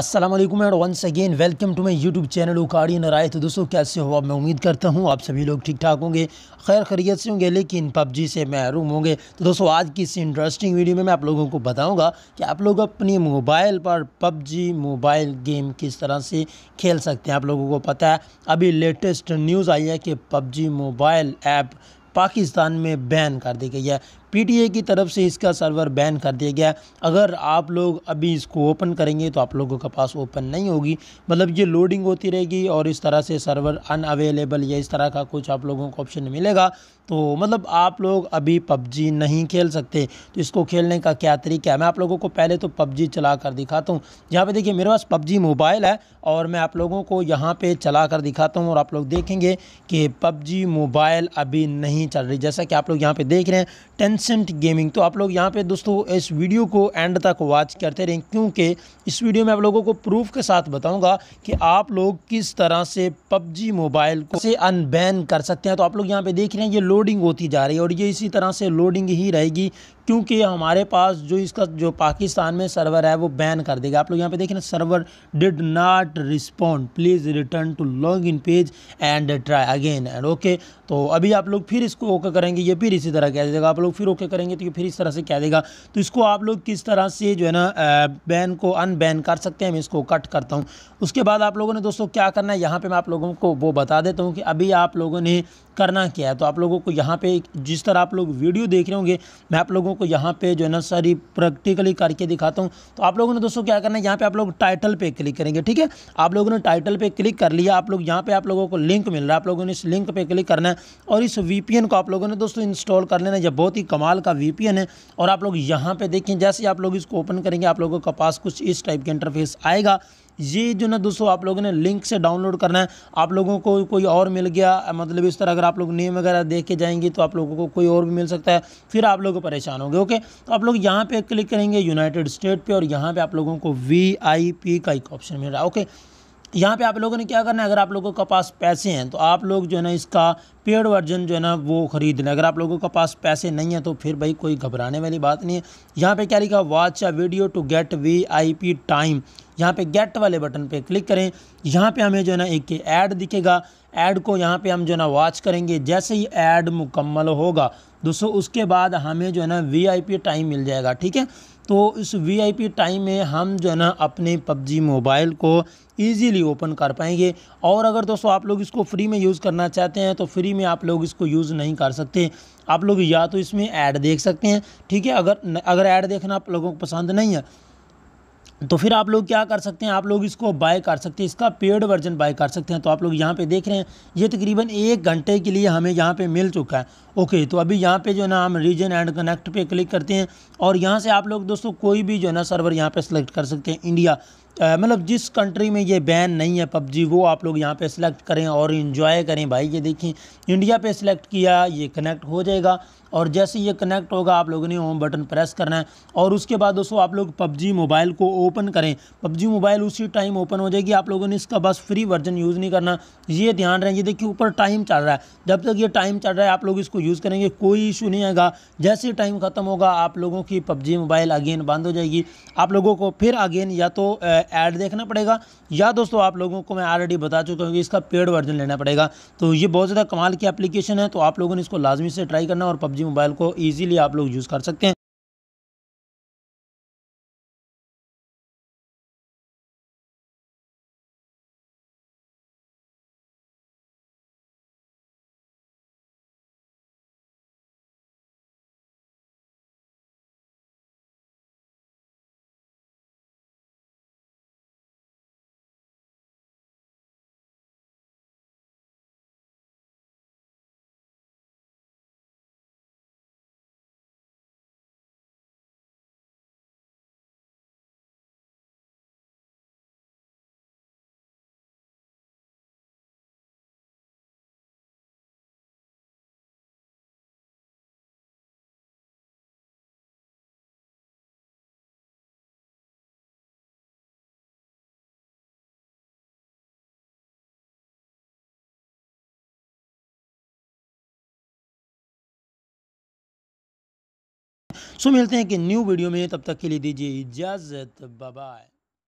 Aslam and once again welcome to my YouTube channel उकाड़ी राय तो दोस्तों कैसे हो आप मैं उम्मीद करता हूँ आप सभी लोग ठीक ठाक होंगे खैर खरीत से होंगे लेकिन पबजी से महरूम होंगे तो दोस्तों आज की इस इंटरेस्टिंग वीडियो में मैं आप लोगों को बताऊँगा कि आप लोग अपने मोबाइल पर पबजी मोबाइल गेम किस तरह से खेल सकते हैं आप लोगों को पता है अभी लेटेस्ट न्यूज़ आई है कि पबजी मोबाइल ऐप पाकिस्तान में बैन कर दी गई है पीटीए की तरफ से इसका सर्वर बैन कर दिया गया अगर आप लोग अभी इसको ओपन करेंगे तो आप लोगों के पास ओपन नहीं होगी मतलब ये लोडिंग होती रहेगी और इस तरह से सर्वर अनअवेलेबल या इस तरह का कुछ आप लोगों को ऑप्शन मिलेगा तो मतलब आप लोग अभी पबजी नहीं खेल सकते तो इसको खेलने का क्या तरीका है मैं आप लोगों को पहले तो पबजी चला कर दिखाता हूँ यहाँ पर देखिए मेरे पास पबजी मोबाइल है और मैं आप लोगों को यहाँ पर चला कर दिखाता हूँ और आप लोग देखेंगे कि पबजी मोबाइल अभी नहीं चल रही जैसा कि आप लोग यहाँ पर देख रहे हैं टेन एनसेंट गेमिंग तो आप लोग यहाँ पे दोस्तों इस वीडियो को एंड तक वॉच करते रहें क्योंकि इस वीडियो में आप लोगों को प्रूफ के साथ बताऊंगा कि आप लोग किस तरह से पबजी मोबाइल को से अनबैन कर सकते हैं तो आप लोग यहाँ पे देख रहे हैं ये लोडिंग होती जा रही है और ये इसी तरह से लोडिंग ही रहेगी क्योंकि हमारे पास जो इसका जो पाकिस्तान में सर्वर है वो बैन कर देगा आप लोग यहाँ पे देखें ना server did not respond please return to log in page and try again and okay तो अभी आप लोग फिर इसको ओके करेंगे ये फिर इसी तरह कह देगा आप लोग फिर ओके करेंगे तो ये फिर इस तरह से कह देगा तो इसको आप लोग किस तरह से जो है ना बैन को अनबैन कर सकते हैं मैं इसको कट करता हूँ उसके बाद आप लोगों ने दोस्तों क्या करना है यहाँ पर मैं आप लोगों को वो बता देता हूँ कि अभी आप लोगों ने करना क्या है तो आप लोगों को यहाँ पे जिस तरह आप लोग वीडियो देख रहे होंगे मैं आप लोगों आपको यहाँ पे जो है ना सारी प्रैक्टिकली करके दिखाता हूँ तो आप लोगों ने दोस्तों क्या करना है यहाँ पे आप लोग टाइटल पे क्लिक करेंगे ठीक है आप लोगों ने टाइटल पे क्लिक कर लिया आप लोग यहाँ पे आप लोगों को लिंक मिल रहा है आप लोगों ने इस लिंक पे क्लिक करना है और इस वी को आप लोगों ने दोस्तों इंस्टॉल कर लेना यह बहुत ही कमाल का वी है और आप लोग यहाँ पर देखें जैसे आप लोग इसको ओपन करेंगे आप लोगों के पास कुछ इस टाइप का इंटरफेस आएगा ये जो ना दोस्तों आप लोगों ने लिंक से डाउनलोड करना है आप लोगों को कोई और मिल गया मतलब इस तरह अगर आप लोग नेम वगैरह देख के जाएंगे तो आप लोगों को कोई और भी मिल सकता है फिर आप लोग परेशान होंगे ओके तो आप लोग यहाँ पर क्लिक करेंगे यूनाइटेड स्टेट पर और यहाँ पर आप लोगों को वी का एक ऑप्शन मिल रहा है ओके यहाँ पे आप लोगों ने क्या करना है अगर आप लोगों के पास पैसे हैं तो आप लोग जो है ना इसका पेड वर्जन जो है ना वो खरीद लें अगर आप लोगों के पास पैसे नहीं है तो फिर भाई कोई घबराने वाली बात नहीं है यहाँ पे क्या लिखा watch a video to get VIP आई पी टाइम यहाँ पे गेट वाले बटन पे क्लिक करें यहाँ पे हमें जो है ना एक ऐड दिखेगा ऐड को यहाँ पे हम जो है ना वॉच करेंगे जैसे ही ऐड मुकम्मल होगा दोस्तों उसके बाद हमें जो है ना वीआईपी टाइम मिल जाएगा ठीक है तो इस वीआईपी टाइम में हम जो है ना अपने पबजी मोबाइल को ईजीली ओपन कर पाएंगे और अगर दोस्तों आप लोग इसको फ्री में यूज़ करना चाहते हैं तो फ्री में आप लोग इसको यूज़ नहीं कर सकते आप लोग या तो इसमें ऐड देख सकते हैं ठीक है अगर अगर ऐड देखना आप लोगों को पसंद नहीं है तो फिर आप लोग क्या कर सकते हैं आप लोग इसको बाय कर सकते हैं इसका पेड वर्जन बाय कर सकते हैं तो आप लोग यहाँ पे देख रहे हैं ये तकरीबन एक घंटे के लिए हमें यहाँ पे मिल चुका है ओके तो अभी यहाँ पे जो है ना हम रीजन एंड कनेक्ट पे क्लिक करते हैं और यहाँ से आप लोग दोस्तों कोई भी जो है ना सर्वर यहाँ पे सेलेक्ट कर सकते हैं इंडिया मतलब जिस कंट्री में ये बैन नहीं है पबजी वो आप लोग यहाँ पे सिलेक्ट करें और इन्जॉय करें भाई ये देखें इंडिया पे सिलेक्ट किया ये कनेक्ट हो जाएगा और जैसे ये कनेक्ट होगा आप लोगों ने होम बटन प्रेस करना है और उसके बाद दोस्तों आप लोग पबजी मोबाइल को ओपन करें पबजी मोबाइल उसी टाइम ओपन हो जाएगी आप लोगों ने इसका बस फ्री वर्जन यूज़ नहीं करना ये ध्यान रहे ये देखिए ऊपर टाइम चल रहा है जब तक ये टाइम चल रहा है आप लोग इसको यूज़ करेंगे कोई इशू नहीं आएगा जैसे टाइम ख़त्म होगा आप लोगों की पबजी मोबाइल अगेन बंद हो जाएगी आप लोगों को फिर अगेन या तो ऐड देखना पड़ेगा या दोस्तों आप लोगों को मैं ऑलरेडी बता चुका हूँ कि इसका पेड वर्जन लेना पड़ेगा तो ये बहुत ज़्यादा कमाल की एप्लीकेशन है तो आप लोगों ने इसको लाजमी से ट्राई करना और पबजी मोबाइल को ईजिली आप लोग यूज़ कर सकते हैं सो मिलते हैं कि न्यू वीडियो में तब तक के लिए दीजिए इजाज़त बाय